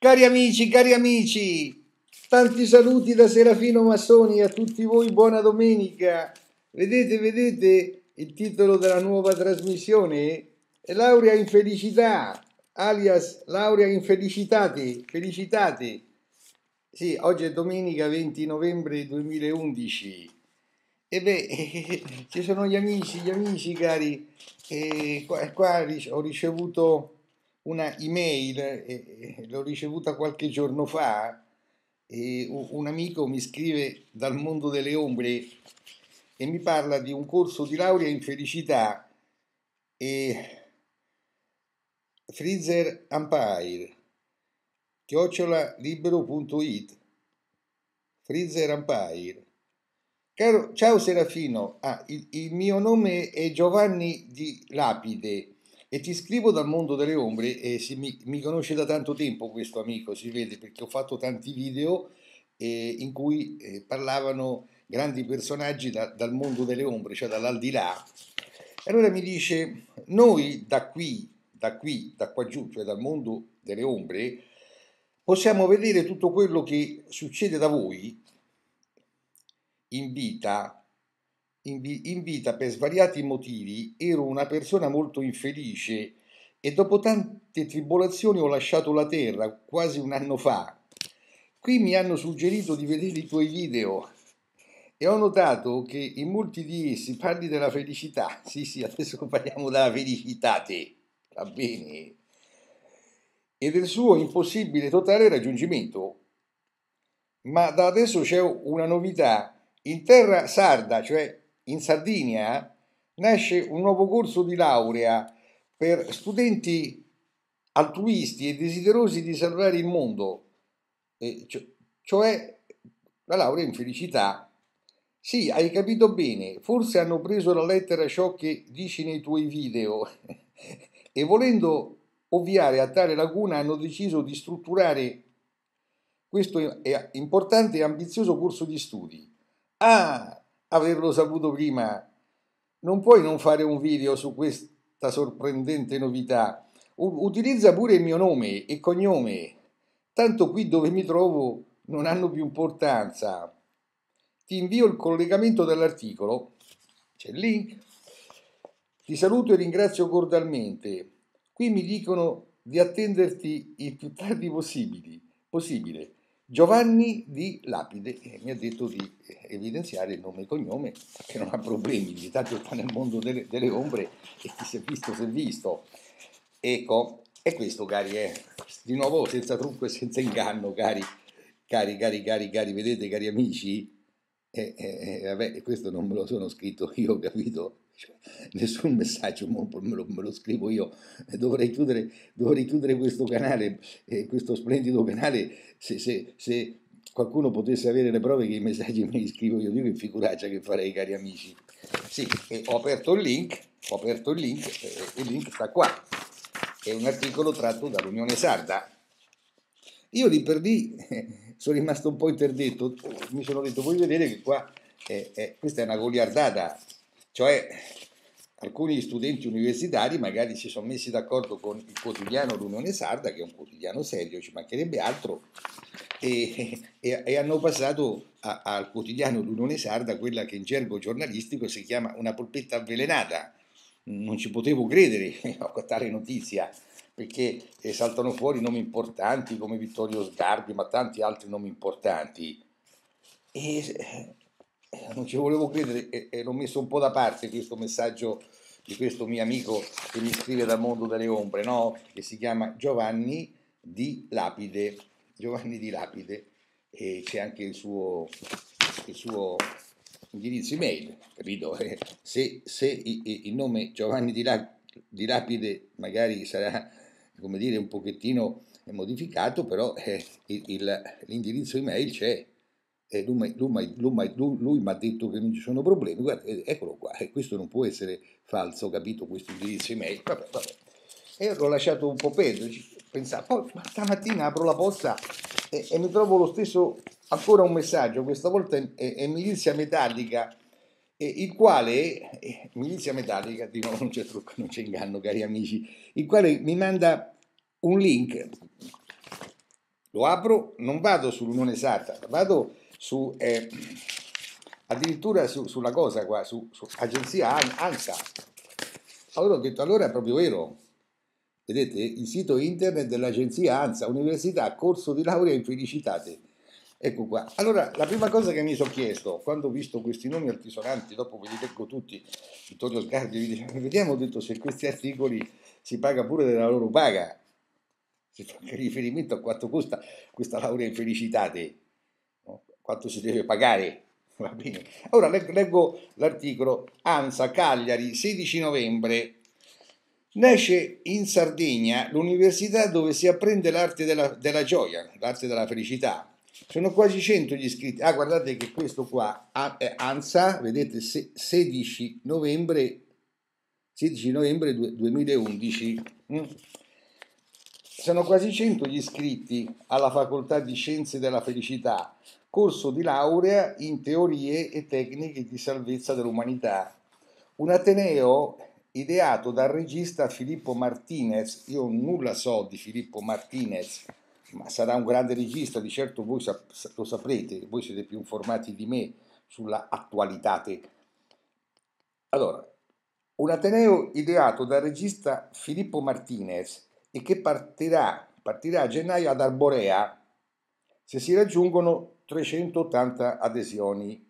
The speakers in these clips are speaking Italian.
Cari amici, cari amici, tanti saluti da Serafino Massoni a tutti voi, buona domenica. Vedete, vedete il titolo della nuova trasmissione? È Laurea in felicità, alias Laurea in felicitate, felicitate. Sì, oggi è domenica 20 novembre 2011. E beh, ci sono gli amici, gli amici cari. E qua, qua ho ricevuto una email, eh, eh, eh, l'ho ricevuta qualche giorno fa, e un amico mi scrive dal mondo delle ombre e mi parla di un corso di laurea in felicità e Freezer Empire chiocciolalibero.it Freezer Empire Caro, ciao Serafino, ah, il, il mio nome è Giovanni di Lapide e ti scrivo dal mondo delle ombre e mi, mi, conosce da tanto tempo questo amico, si vede, perché ho fatto tanti video eh, in cui eh, parlavano grandi personaggi da, dal mondo delle ombre, cioè dall'aldilà. E allora mi dice, noi da qui, da qui, da qua giù, cioè dal mondo delle ombre, possiamo vedere tutto quello che succede da voi in vita in vita per svariati motivi ero una persona molto infelice e dopo tante tribolazioni ho lasciato la terra quasi un anno fa. Qui mi hanno suggerito di vedere i tuoi video e ho notato che in molti di essi parli della felicità. Sì, sì, adesso parliamo della felicità te, va bene. E del suo impossibile totale raggiungimento. Ma da adesso c'è una novità. In terra sarda, cioè in Sardegna nasce un nuovo corso di laurea per studenti altruisti e desiderosi di salvare il mondo, cioè, cioè la laurea in felicità. Sì, hai capito bene, forse hanno preso la lettera ciò che dici nei tuoi video e volendo ovviare a tale lacuna hanno deciso di strutturare questo eh, importante e ambizioso corso di studi. Ah, averlo saputo prima. Non puoi non fare un video su questa sorprendente novità. U- utilizza pure il mio nome e cognome, tanto qui dove mi trovo non hanno più importanza. Ti invio il collegamento dell'articolo, c'è il link. Ti saluto e ringrazio cordialmente. Qui mi dicono di attenderti il più tardi possibile. possibile. Giovanni di Lapide, eh, mi ha detto di eh, evidenziare il nome e cognome, che non ha problemi, di tanto sta nel mondo delle, delle, ombre e chi si è visto si è visto. Ecco, è questo cari, eh. di nuovo senza trucco e senza inganno, cari, cari, cari, cari, cari vedete cari amici, eh, eh, eh vabbè, questo non me lo sono scritto io, capito? Cioè, nessun messaggio, me lo, me lo scrivo io, eh, dovrei chiudere, dovrei chiudere questo canale, eh, questo splendido canale, se, se, se, qualcuno potesse avere le prove che i messaggi me li scrivo io, io che figuraccia che farei cari amici. Sì, eh, ho aperto il link, ho aperto il link, eh, il link sta qua, è un articolo tratto dall'Unione Sarda. Io lì per lì eh, sono rimasto un po' interdetto, mi sono detto, voi vedete che qua eh, questa è una goliardata cioè, alcuni studenti universitari magari si sono messi d'accordo con il quotidiano L'Unione Sarda, che è un quotidiano serio, ci mancherebbe altro, e, e, e hanno passato a, al quotidiano L'Unione Sarda quella che in gergo giornalistico si chiama una polpetta avvelenata. Non ci potevo credere a tale notizia, perché eh, saltano fuori nomi importanti come Vittorio Sgarbi, ma tanti altri nomi importanti. E eh, non ci volevo credere e, e l'ho messo un po' da parte questo messaggio di questo mio amico che mi scrive dal mondo delle ombre, no? che si chiama Giovanni di Lapide. Giovanni di Lapide e c'è anche il suo, il suo indirizzo email, capito? Eh, se, se il nome Giovanni di, La, di, Lapide magari sarà, come dire, un pochettino modificato, però eh, il, l'indirizzo email c'è, eh, lui, lui, lui, mi ha detto che non ci sono problemi, guarda, eh, eccolo qua, e eh, questo non può essere falso, capito, questo indirizzo email, vabbè, vabbè. E l'ho lasciato un po' peggio, pensavo, poi ma stamattina apro la posta e, e, mi trovo lo stesso, ancora un messaggio, questa volta è, è, milizia metallica, e, il quale, eh, milizia metallica, di non c'è trucco, non c'è inganno cari amici, il quale mi manda un link, lo apro, non vado sull'unione sarta, vado su, eh, addirittura su, sulla cosa qua, su, su agenzia ANSA. Allora ho detto, allora è proprio vero. Vedete, il sito internet dell'agenzia ANSA, Università Corso di Laurea in Felicitate. Ecco qua. Allora, la prima cosa che mi sono chiesto, quando ho visto questi nomi altisonanti, dopo ve li leggo tutti, Vittorio Sgardi, vi dice, vediamo, ho detto, se questi articoli si paga pure della loro paga. Si fa riferimento a quanto costa questa laurea in felicitate quanto si deve pagare. Va bene. Ora leggo l'articolo ANSA Cagliari 16 novembre. Nasce in Sardegna l'università dove si apprende l'arte della, della gioia, l'arte della felicità. Sono quasi 100 gli iscritti. Ah, guardate che questo qua è ANSA, vedete, 16 novembre, 16 novembre 2011. Mm? Sono quasi 100 gli iscritti alla Facoltà di Scienze della Felicità, corso di laurea in teorie e tecniche di salvezza dell'umanità. Un ateneo ideato dal regista Filippo Martinez. Io nulla so di Filippo Martinez, ma sarà un grande regista, di certo voi lo saprete, voi siete più informati di me sulla attualità. Allora, un Ateneo ideato dal regista Filippo Martinez e che partirà, partirà a gennaio ad Arborea se si raggiungono 380 adesioni.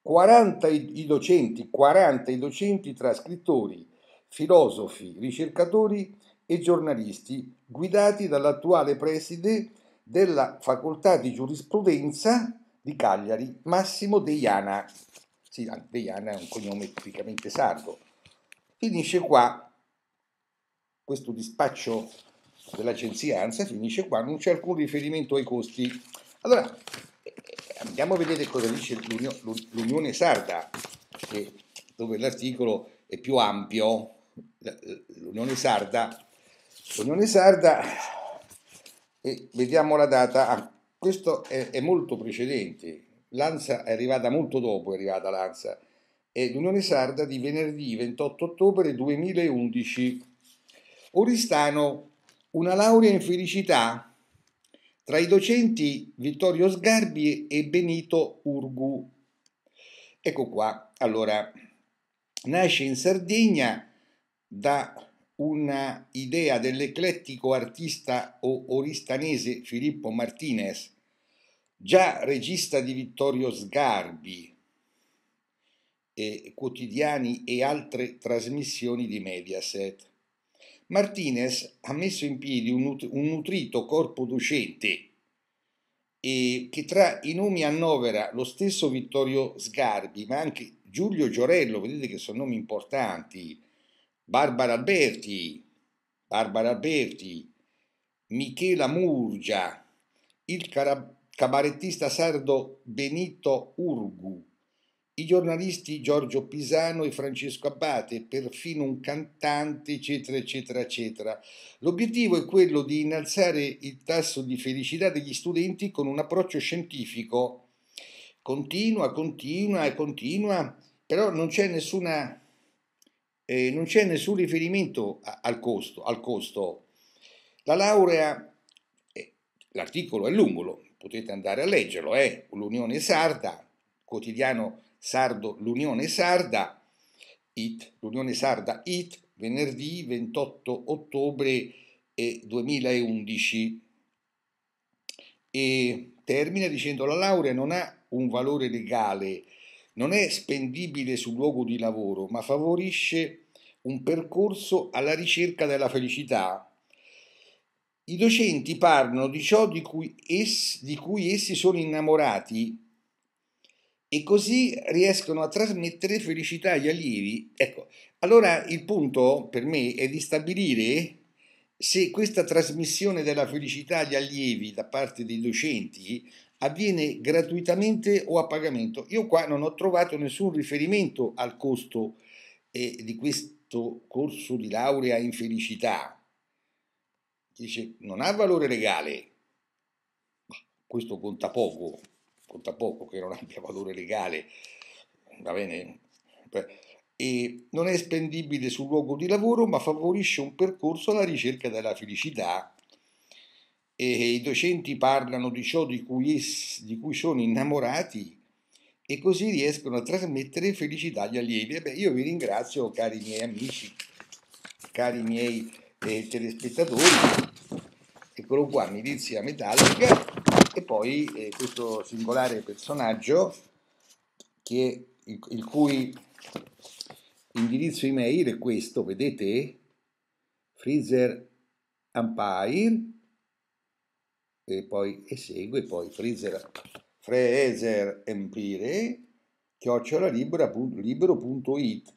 40 i docenti, 40 i docenti tra scrittori, filosofi, ricercatori e giornalisti, guidati dall'attuale preside della facoltà di giurisprudenza di Cagliari, Massimo Deiana. Sì, ah, Deiana è un cognome tipicamente sardo. Finisce qua questo dispaccio dell'agenzia ANSA, finisce qua, non c'è alcun riferimento ai costi. Allora, Andiamo a vedere cosa dice l'Unione, Sarda, che, dove l'articolo è più ampio. L'Unione Sarda, l'Unione Sarda e vediamo la data, ah, questo è, è molto precedente, l'ANSA è arrivata molto dopo, è arrivata l'ANSA, e l'Unione Sarda di venerdì 28 ottobre 2011. Oristano, una laurea in felicità tra i docenti Vittorio Sgarbi e Benito Urgu. Ecco qua, allora, nasce in Sardegna da una idea dell'eclettico artista oristanese Filippo Martinez, già regista di Vittorio Sgarbi, e quotidiani e altre trasmissioni di Mediaset. Martinez ha messo in piedi un, nutrito corpo docente eh, che tra i nomi annovera lo stesso Vittorio Sgarbi, ma anche Giulio Giorello, vedete che sono nomi importanti, Barbara Alberti, Barbara Alberti, Michela Murgia, il cabarettista sardo Benito Urgu, i giornalisti Giorgio Pisano e Francesco Abbate, perfino un cantante, eccetera, eccetera, eccetera. L'obiettivo è quello di innalzare il tasso di felicità degli studenti con un approccio scientifico. Continua, continua e continua, però non c'è, nessuna, eh, non c'è nessun riferimento al costo, al costo. La laurea, eh, l'articolo è lungo, potete andare a leggerlo, è eh, l'Unione Sarda, quotidiano Sardo l'Unione Sarda IT, l'Unione Sarda IT, venerdì 28 ottobre 2011 eh, e termina dicendo la laurea non ha un valore legale, non è spendibile sul luogo di lavoro, ma favorisce un percorso alla ricerca della felicità. I docenti parlano di ciò di cui essi, di cui essi sono innamorati e così riescono a trasmettere felicità agli allievi. Ecco, allora il punto per me è di stabilire se questa trasmissione della felicità agli allievi da parte dei docenti avviene gratuitamente o a pagamento. Io qua non ho trovato nessun riferimento al costo eh, di questo corso di laurea in felicità. Dice, non ha valore legale. ma Questo conta poco, conta poco che non abbia valore legale, va bene? E non è spendibile sul luogo di lavoro, ma favorisce un percorso alla ricerca della felicità. E I docenti parlano di ciò di cui, es, di cui sono innamorati e così riescono a trasmettere felicità agli allievi. E beh, io vi ringrazio, cari miei amici, cari miei eh, telespettatori. Eccolo qua, Milizia Metallica e poi eh, questo singolare personaggio che, il, il cui indirizzo email è questo, vedete? Freezer Empire e poi e segue poi Freezer, Freezer Empire chiocciolalibero.it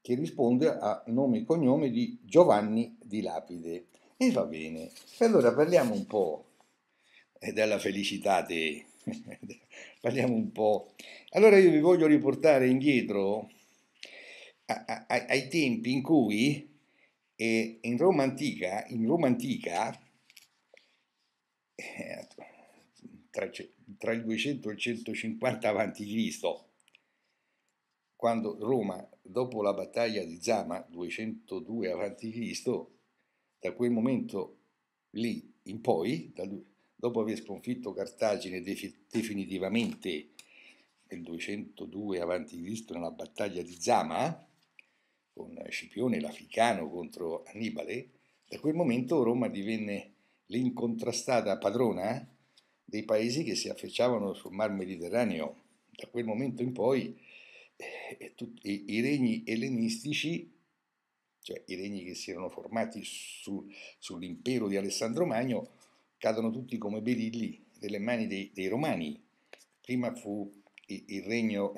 che risponde a nome e cognome di Giovanni di Lapide. E va bene, allora parliamo un po' e della felicità te. Parliamo un po'. Allora io vi voglio riportare indietro a, a, ai tempi in cui eh, in Roma antica, in Roma antica eh, tra, tra, il 200 e il 150 Cristo, quando Roma, dopo la battaglia di Zama, 202 avanti Cristo, da quel momento lì in poi, dal dopo aver sconfitto Cartagine definitivamente nel 202 a.C. nella battaglia di Zama, con Scipione l'Africano contro Annibale, da quel momento Roma divenne l'incontrastata padrona dei paesi che si affacciavano sul Mar Mediterraneo. Da quel momento in poi eh, tutti, i regni ellenistici, cioè i regni che si erano formati su, sull'impero di Alessandro Magno, cadono tutti come berilli nelle mani dei, dei, romani. Prima fu il, il regno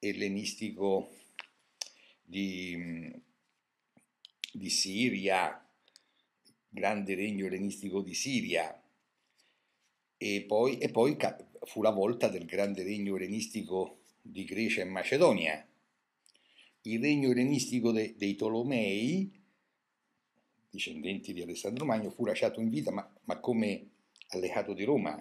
ellenistico di, di Siria, grande regno ellenistico di Siria, e poi, e poi fu la volta del grande regno ellenistico di Grecia e Macedonia. Il regno ellenistico de, dei Tolomei discendenti di Alessandro Magno, fu lasciato in vita, ma, ma come alleato di Roma,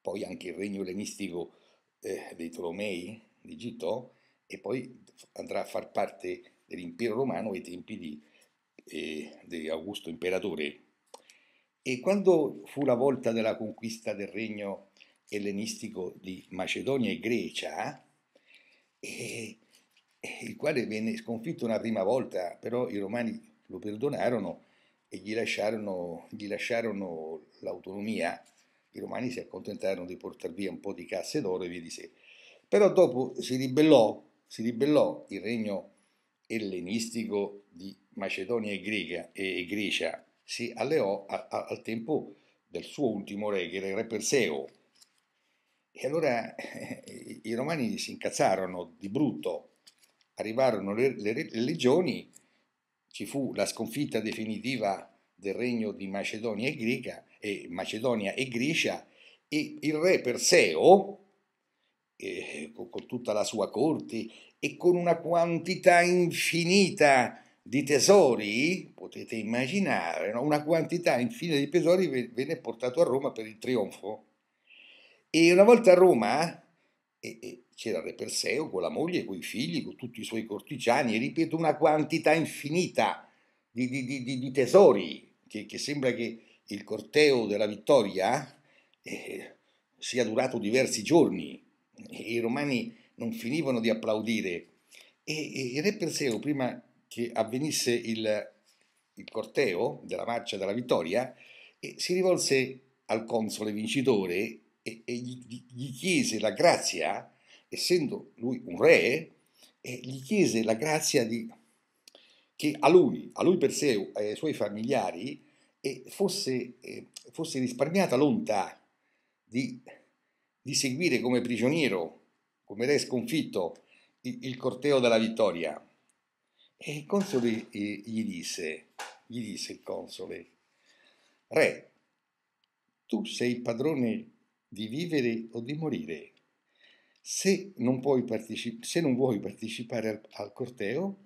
poi anche il regno ellenistico eh, dei Tolomei di Gittò, e poi andrà a far parte dell'impero romano ai tempi di, eh, di Augusto imperatore. E quando fu la volta della conquista del regno ellenistico di Macedonia e Grecia, eh, eh il quale venne sconfitto una prima volta, però i romani lo perdonarono e gli lasciarono, gli lasciarono l'autonomia, i romani si accontentarono di portare via un po' di casse d'oro e via di sé. Però dopo si ribellò, si ribellò il regno ellenistico di Macedonia e, Greca, e Grecia, si alleò a, a, al tempo del suo ultimo re, che era il re Perseo. E allora eh, i romani si incazzarono di brutto, arrivarono le, le, le legioni ci fu la sconfitta definitiva del regno di Macedonia e, Greca, e, Macedonia e Grecia e il re Perseo, eh, con, con tutta la sua corte e con una quantità infinita di tesori, potete immaginare, no? una quantità infinita di tesori venne portato a Roma per il trionfo. E una volta a Roma, e, e c'era Re Perseo con la moglie, con i figli, con tutti i suoi cortigiani, ripeto, una quantità infinita di, di, di, di tesori, che, che, sembra che il corteo della vittoria eh, sia durato diversi giorni, i romani non finivano di applaudire. E, e Re Perseo, prima che avvenisse il, il corteo della marcia della vittoria, eh, si rivolse al console vincitore e, e gli, gli, chiese la grazia, essendo lui un re, gli chiese la grazia di, che a lui, a lui per sé, e ai suoi familiari, fosse, fosse risparmiata l'onta di, di, seguire come prigioniero, come re sconfitto, il, il corteo della vittoria. E il console gli disse, gli disse il console, Re, tu sei padrone di vivere o di morire. Se non, partecipa- se non vuoi partecipare al, al corteo,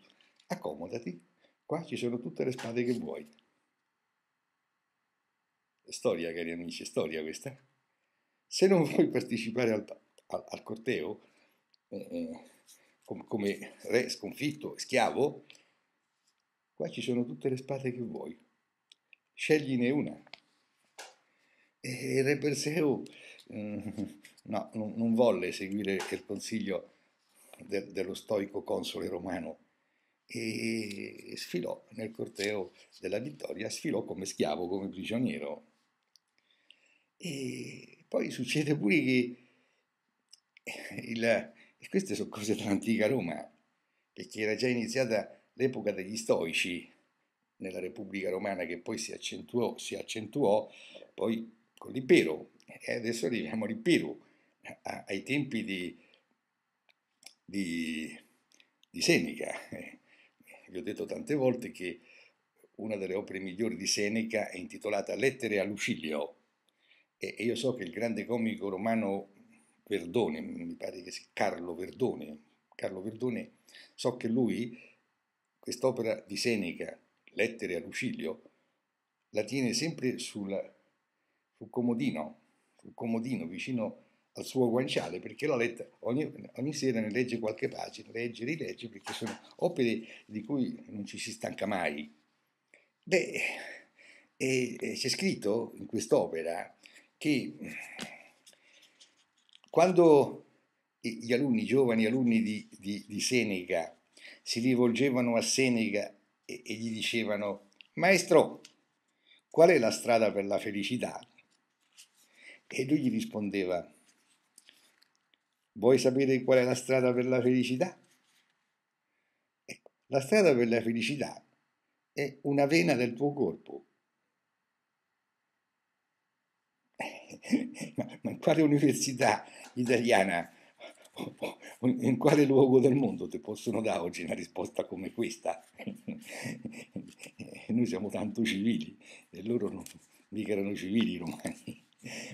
accomodati, qua ci sono tutte le spade che vuoi. Storia, cari amici, storia questa. Se non vuoi partecipare al, al, al corteo, eh, eh, com- come re sconfitto, schiavo, qua ci sono tutte le spade che vuoi. Scegliene una. E il re Perseo oh, Mm, no, non, non, volle seguire il consiglio de, dello stoico console romano e sfilò nel corteo della vittoria, sfilò come schiavo, come prigioniero. E poi succede pure che il, e queste sono cose dell'antica Roma, perché era già iniziata l'epoca degli stoici nella Repubblica Romana che poi si accentuò, si accentuò poi con l'impero, e adesso arriviamo di Piru, ai tempi di, di, di Seneca. Eh, vi ho detto tante volte che una delle opere migliori di Seneca è intitolata Lettere a Lucilio. e io so che il grande comico romano Verdone, mi pare che sia Carlo Verdone, Carlo Verdone, so che lui quest'opera di Seneca, Lettere a Lucilio, la tiene sempre sul, sul comodino, comodino vicino al suo guanciale, perché l'ha letta ogni, ogni, sera, ne legge qualche pagina, legge, rilegge, perché sono opere di cui non ci si stanca mai. Beh, e, e c'è scritto in quest'opera che quando gli alunni, i giovani alunni di, di, di Seneca, si rivolgevano a Seneca e, e gli dicevano, Maestro, qual è la strada per la felicità? E lui gli rispondeva, vuoi sapere qual è la strada per la felicità? Ecco, la strada per la felicità è una vena del tuo corpo. ma, ma in quale università italiana in quale luogo del mondo ti possono dare oggi una risposta come questa? Noi siamo tanto civili e loro non, mica erano civili romani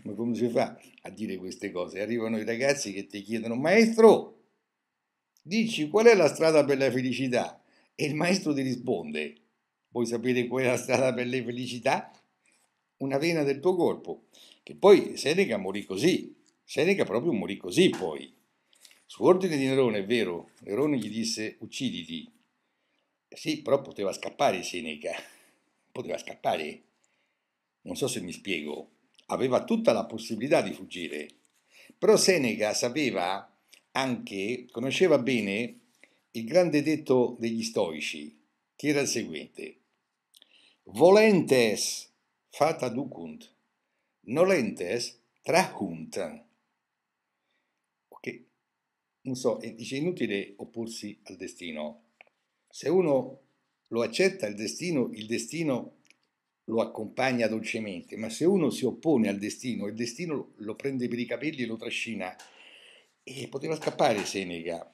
ma come si fa a dire queste cose? Arrivano i ragazzi che ti chiedono, maestro, dici qual è la strada per la felicità? E il maestro ti risponde, vuoi sapere qual è la strada per la felicità? Una vena del tuo corpo. Che poi Seneca morì così, Seneca proprio morì così poi. Su ordine di Nerone, è vero, Nerone gli disse ucciditi. Sì, però poteva scappare Seneca, poteva scappare. Non so se mi spiego aveva tutta la possibilità di fuggire, però Seneca sapeva anche, conosceva bene il grande detto degli stoici, che era il seguente, volentes fata ducunt, nolentes trahunt. Ok, non so, dice inutile opporsi al destino. Se uno lo accetta il destino, il destino lo accompagna dolcemente, ma se uno si oppone al destino, il destino lo prende per i capelli e lo trascina. E poteva scappare Seneca.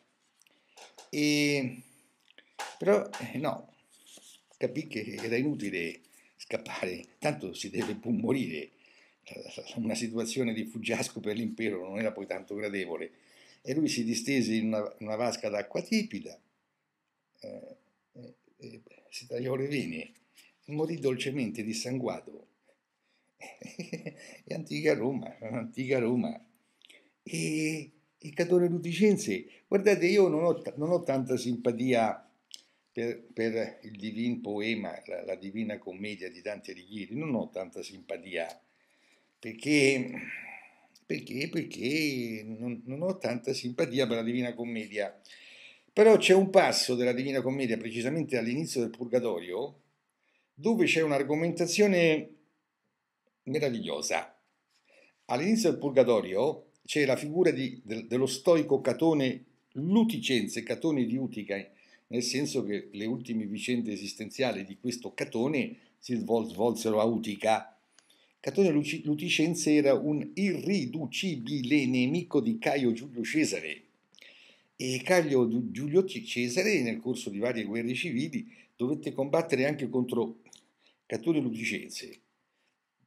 E, però eh, no, capì che era inutile scappare, tanto si deve pur morire. Una situazione di fuggiasco per l'impero non era poi tanto gradevole. E lui si distese in una, una vasca d'acqua tipida, eh, eh, eh, si tagliò le vene morì dolcemente dissanguato. è antica Roma, antica Roma. E il Catone Ludicense, guardate, io non ho, non ho tanta simpatia per, per, il divin poema, la, la divina commedia di Dante Alighieri, non ho tanta simpatia perché perché, perché non, non, ho tanta simpatia per la Divina Commedia. Però c'è un passo della Divina Commedia, precisamente all'inizio del Purgatorio, dove c'è un'argomentazione meravigliosa. All'inizio del Purgatorio c'è la figura di, de, dello stoico Catone Luticense, Catone di Utica, nel senso che le ultime vicende esistenziali di questo Catone si svol, svolsero a Utica. Catone Luticense era un irriducibile nemico di Caio Giulio Cesare e Caio Giulio Cesare nel corso di varie guerre civili dovette combattere anche contro Catone Ludicense.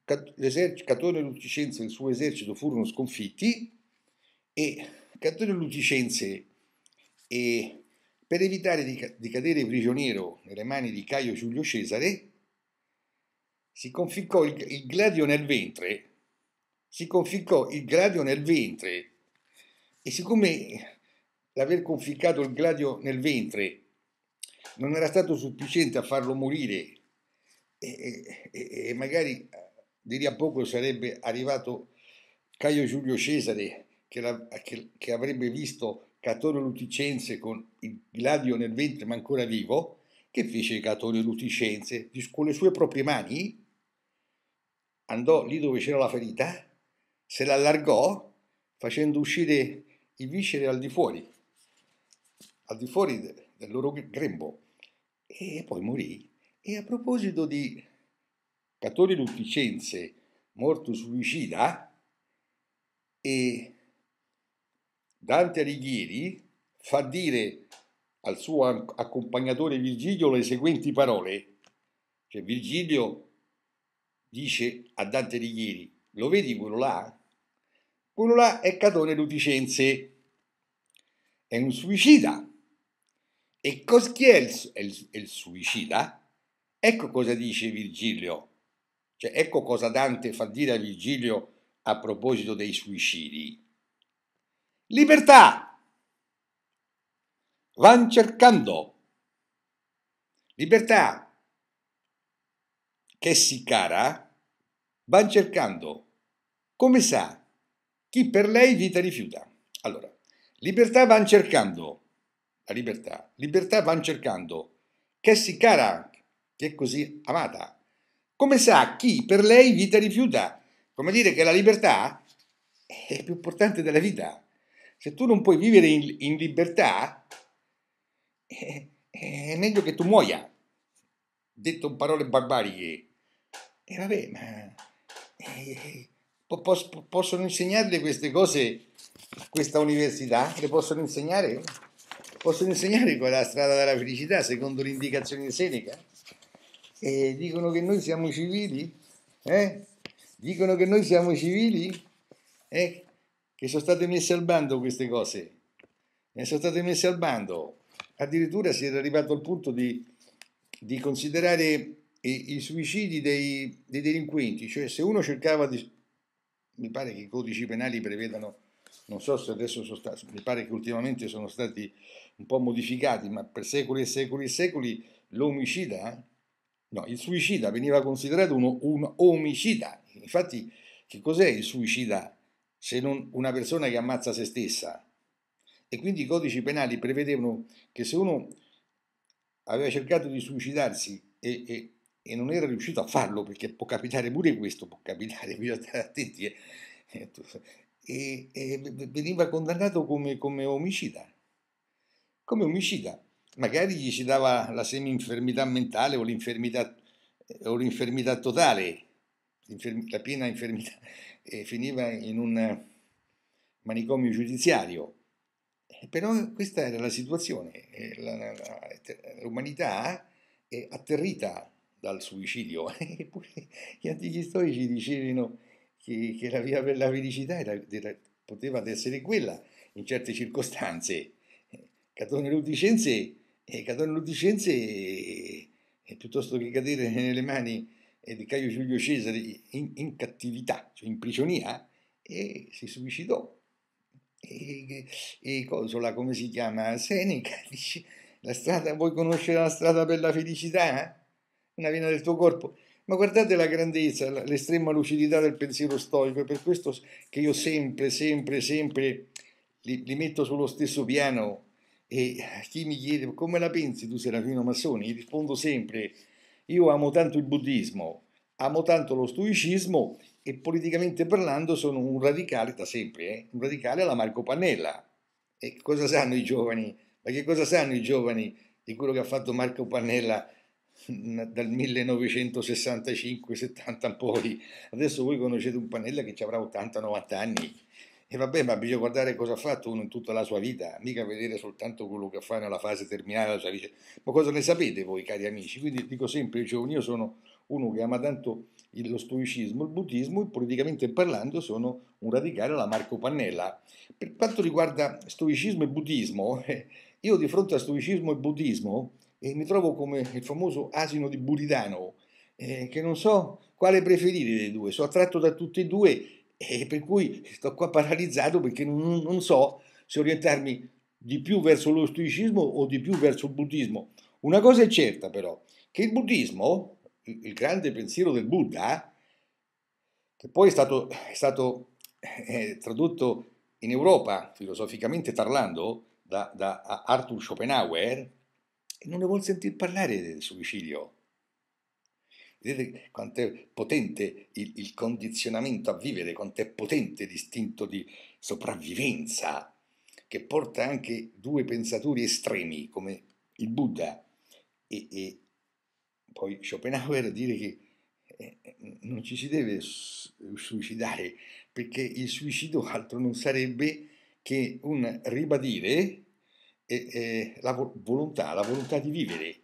Catone Ludicense e il suo esercito furono sconfitti e Catone Ludicense, e per evitare di, di cadere prigioniero nelle mani di Caio Giulio Cesare, si conficcò il, il gladio nel ventre, si conficcò il gladio nel ventre e siccome l'aver conficcato il gladio nel ventre non era stato sufficiente a farlo morire e, e, e magari di lì a poco sarebbe arrivato Caio Giulio Cesare che, la, che, che avrebbe visto Catone Luticense con il gladio nel ventre ma ancora vivo, che fece Catone Luticense con le sue proprie mani, andò lì dove c'era la ferita, se l'allargò facendo uscire i visceri al di fuori, al di fuori del loro grembo, e poi morì e a proposito di Catone Lufficense, morto suicida, e Dante Alighieri fa dire al suo accompagnatore Virgilio le seguenti parole. Cioè Virgilio dice a Dante Alighieri, lo vedi quello là? Quello là è Catone Luticense, è un suicida. E cos'è è il, è il suicida? Ecco cosa dice Virgilio, cioè ecco cosa Dante fa dire a Virgilio a proposito dei suicidi. Libertà! Van cercando. Libertà che si cara, van cercando. Come sa, chi per lei vita rifiuta. Allora, libertà van cercando. La libertà. Libertà van cercando. Che si cara, che è così amata. Come sa chi per lei vita rifiuta? Come dire che la libertà è più importante della vita. Se tu non puoi vivere in, in libertà, è, eh, eh, è, meglio che tu muoia. Detto in parole barbariche. E vabbè, ma e, eh, po, po, possono insegnarle queste cose questa università? Le possono insegnare? Possono insegnare è la strada della felicità secondo le indicazioni di Seneca? Eh, dicono che noi siamo civili? Eh? Dicono che noi siamo civili? Eh? Che sono state messe al bando queste cose. E eh, sono state messe al bando. Addirittura si era arrivato al punto di, di considerare i, eh, i suicidi dei, dei, delinquenti, cioè se uno cercava di... Mi pare che i codici penali prevedano, non so se adesso sono stati, mi pare che ultimamente sono stati un po' modificati, ma per secoli e secoli e secoli l'omicida eh, No, il suicida veniva considerato uno, un omicida. Infatti, che cos'è il suicida se non una persona che ammazza se stessa? E quindi i codici penali prevedevano che se uno aveva cercato di suicidarsi e, e, e non era riuscito a farlo, perché può capitare pure questo, può capitare, bisogna stare attenti, eh, e, e, veniva condannato come, come omicida. Come omicida magari gli si dava la semi-infermità mentale o l'infermità, eh, o l'infermità totale, la piena infermità, e eh, finiva in un manicomio giudiziario. Eh, però questa era la situazione, l'umanità è atterrita dal suicidio, eppure gli antichi storici dicevano che, che la via per la felicità era, era, poteva essere quella in certe circostanze. Catone Ludicense e Catone Ludicense, piuttosto che cadere nelle mani eh, di Caio Giulio Cesare in, in cattività, cioè in prigionia, si suicidò. E, e Cosola, come si chiama? Seneca, dice, la strada, vuoi conoscere la strada per la felicità? Eh? Una vena del tuo corpo. Ma guardate la grandezza, l'estrema lucidità del pensiero stoico, è per questo che io sempre, sempre, sempre li, li metto sullo stesso piano e chi mi chiede come la pensi tu Serafino Massoni, gli rispondo sempre, io amo tanto il buddismo, amo tanto lo stoicismo e politicamente parlando sono un radicale da sempre, eh? un radicale alla Marco Pannella. E cosa sanno i giovani? Ma che cosa sanno i giovani di quello che ha fatto Marco Pannella dal 1965-70 in poi? Adesso voi conoscete un Pannella che ci avrà 80-90 anni e vabbè, ma bisogna guardare cosa ha fatto uno in tutta la sua vita, mica vedere soltanto quello che fa nella fase terminale della sua vita. Ma cosa ne sapete voi, cari amici? Quindi dico sempre, dicevo, io sono uno che ama tanto lo stoicismo, il buddismo, e politicamente parlando sono un radicale alla Marco Pannella. Per quanto riguarda stoicismo e buddismo, eh, io di fronte a stoicismo e buddismo eh, mi trovo come il famoso asino di Buridano, eh, che non so quale preferire dei due, sono attratto da tutti e due e per cui sto qua paralizzato perché non, non so se orientarmi di più verso lo stoicismo o di più verso il buddismo. Una cosa è certa però, che il buddismo, il grande pensiero del Buddha, che poi è stato, è stato eh, tradotto in Europa, filosoficamente parlando, da, da Arthur Schopenhauer, non ne vuol sentire parlare del suicidio. Vedete quanto è potente il, il condizionamento a vivere, quanto è potente l'istinto di sopravvivenza che porta anche due pensatori estremi come il Buddha e, e poi Schopenhauer a dire che eh, eh, non ci si deve suicidare perché il suicidio altro non sarebbe che un ribadire eh, la volontà, la volontà di vivere.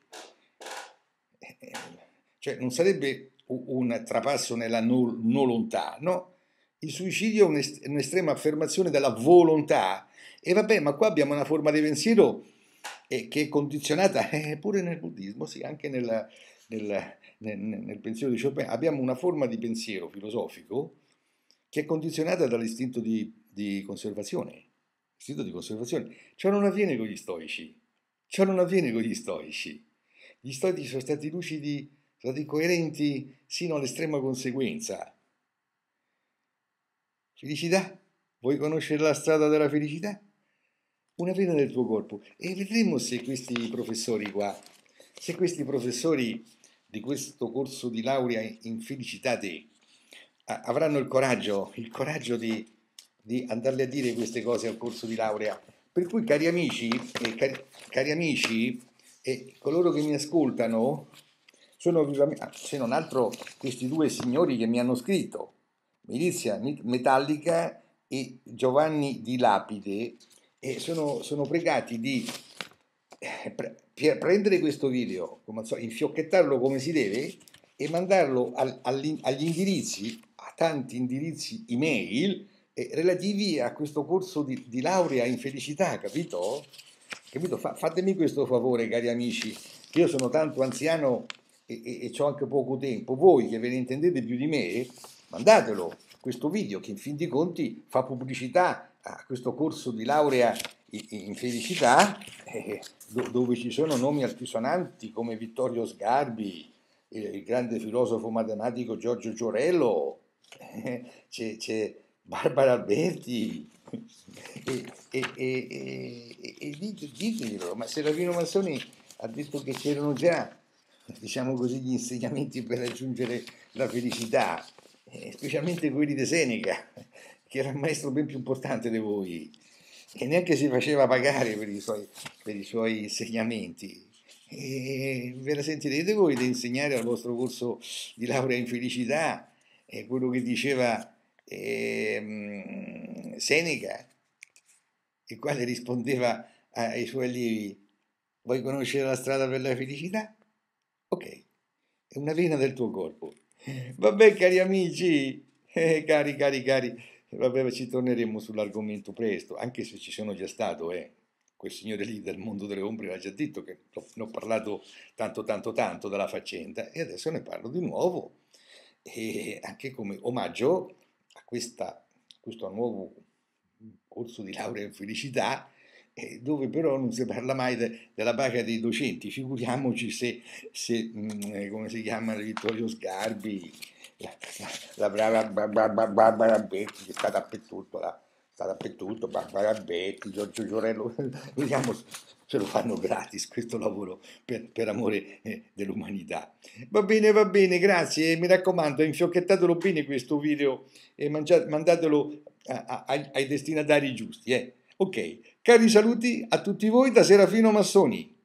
Cioè non sarebbe un trapasso nella non, no lontano, il suicidio è un'estrema affermazione della volontà. E vabbè, ma qua abbiamo una forma di pensiero eh, che è condizionata eh, pure nel buddismo, sì, anche nella, nel, nel, nel, pensiero di Chopin. Abbiamo una forma di pensiero filosofico che è condizionata dall'istinto di, di conservazione. Istinto di conservazione. Ciò non avviene con gli stoici. Ciò non avviene con gli stoici. Gli stoici sono stati lucidi stati coerenti sino all'estrema conseguenza. Felicità? Vuoi conoscere la strada della felicità? Una vena del tuo corpo. E vedremo se questi professori qua, se questi professori di questo corso di laurea in felicità te, avranno il coraggio, il coraggio di, di, andarle a dire queste cose al corso di laurea. Per cui, cari amici, eh, cari, cari amici e eh, coloro che mi ascoltano, sono vivamente, ah, se non altro, questi due signori che mi hanno scritto, Milizia Metallica e Giovanni di Lapide, e sono, sono pregati di eh, pre- prendere questo video, come so, infiocchettarlo come si deve e mandarlo al, agli indirizzi, a tanti indirizzi email eh, relativi a questo corso di, di laurea in felicità, capito? capito? Fa, fatemi questo favore, cari amici, che io sono tanto anziano e, e, e ho anche poco tempo, voi che ve ne intendete più di me, mandatelo questo video che in fin dei conti fa pubblicità a questo corso di laurea in felicità eh, dove ci sono nomi altisonanti come Vittorio Sgarbi, eh, il grande filosofo matematico Giorgio Giorello, eh, c'è, c'è, Barbara Alberti e, e, diteglielo, ma Serafino Massoni ha detto che c'erano già diciamo così, gli insegnamenti per raggiungere la felicità, eh, specialmente quelli di Seneca, che era un maestro ben più importante di voi, e neanche si faceva pagare per i suoi, per i suoi insegnamenti. E ve la sentirete voi di insegnare al vostro corso di laurea in felicità eh, quello che diceva eh, Seneca, il quale rispondeva ai suoi allievi, vuoi conoscere la strada per la felicità? Ok, è una vena del tuo corpo. Vabbè, cari amici, eh, cari, cari, cari, vabbè, ci torneremo sull'argomento presto, anche se ci sono già stato, eh. Quel signore lì del mondo delle ombre l'ha già detto che ne ho parlato tanto, tanto, tanto della faccenda e adesso ne parlo di nuovo. E anche come omaggio a, questa, a questo nuovo corso di laurea in felicità eh, dove però non si parla mai de, della paga dei docenti, figuriamoci se, se mh, mm, eh, come si chiama Vittorio Sgarbi, la, la brava Barbara Betti che è stata dappertutto, là, sta dappertutto, Barbara Betti, Giorgio Giorello, vediamo se lo fanno gratis questo lavoro per, per amore eh, dell'umanità. Va bene, va bene, grazie, mi raccomando, infiocchettatelo bene questo video e mangiate, mandatelo a, a, ai destinatari giusti. Eh. Ok, cari saluti a tutti voi da Serafino Massoni.